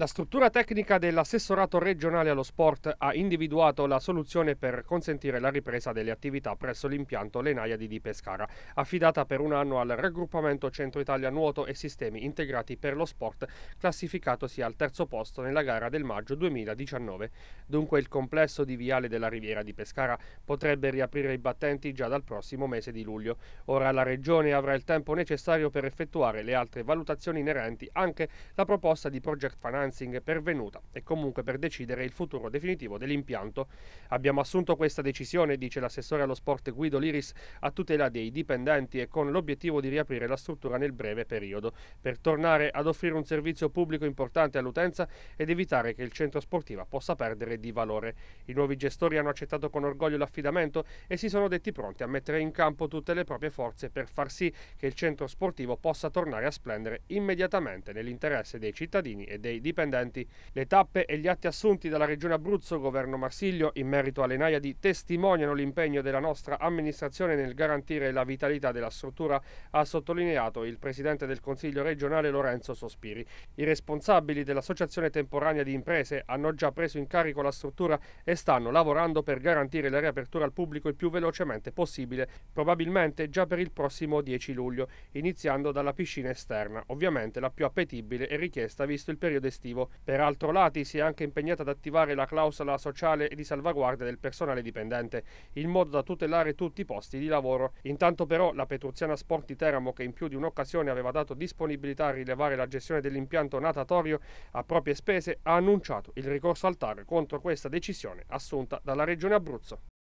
La struttura tecnica dell'assessorato regionale allo sport ha individuato la soluzione per consentire la ripresa delle attività presso l'impianto Lenaiadi di Pescara, affidata per un anno al raggruppamento Centro Italia Nuoto e Sistemi Integrati per lo Sport, classificatosi al terzo posto nella gara del maggio 2019. Dunque il complesso di Viale della Riviera di Pescara potrebbe riaprire i battenti già dal prossimo mese di luglio. Ora la Regione avrà il tempo necessario per effettuare le altre valutazioni inerenti anche la proposta di Project Finance Lansing pervenuta e comunque per decidere il futuro definitivo dell'impianto. Abbiamo assunto questa decisione, dice l'assessore allo sport Guido Liris, a tutela dei dipendenti e con l'obiettivo di riaprire la struttura nel breve periodo, per tornare ad offrire un servizio pubblico importante all'utenza ed evitare che il centro sportiva possa perdere di valore. I nuovi gestori hanno accettato con orgoglio l'affidamento e si sono detti pronti a mettere in campo tutte le proprie forze per far sì che il centro sportivo possa tornare a splendere immediatamente nell'interesse dei cittadini e dei dipendenti dipendenti, le tappe e gli atti assunti dalla Regione Abruzzo, Governo Marsiglio, in merito alle Naiadi testimoniano l'impegno della nostra amministrazione nel garantire la vitalità della struttura, ha sottolineato il Presidente del Consiglio regionale Lorenzo Sospiri. I responsabili dell'Associazione Temporanea di Imprese hanno già preso in carico la struttura e stanno lavorando per garantire la riapertura al pubblico il più velocemente possibile, probabilmente già per il prossimo 10 luglio, iniziando dalla piscina esterna, ovviamente la più appetibile e richiesta visto il periodo estivo estivo. Peraltro Lati si è anche impegnata ad attivare la clausola sociale e di salvaguardia del personale dipendente, in modo da tutelare tutti i posti di lavoro. Intanto però la Petruziana Sporti Teramo, che in più di un'occasione aveva dato disponibilità a rilevare la gestione dell'impianto natatorio a proprie spese, ha annunciato il ricorso al TAR contro questa decisione assunta dalla Regione Abruzzo.